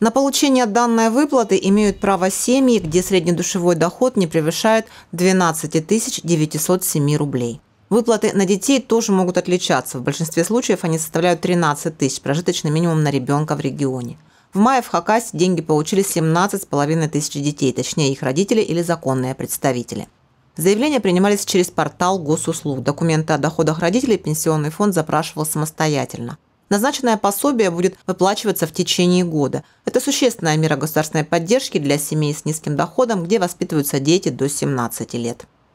На получение данной выплаты имеют право семьи, где среднедушевой доход не превышает 12 907 рублей. Выплаты на детей тоже могут отличаться. В большинстве случаев они составляют 13 тысяч, прожиточный минимум на ребенка в регионе. В мае в Хакасе деньги получили 17,5 тысяч детей, точнее их родители или законные представители. Заявления принимались через портал госуслуг. Документы о доходах родителей пенсионный фонд запрашивал самостоятельно. Назначенное пособие будет выплачиваться в течение года. Это существенная мера государственной поддержки для семей с низким доходом, где воспитываются дети до 17 лет.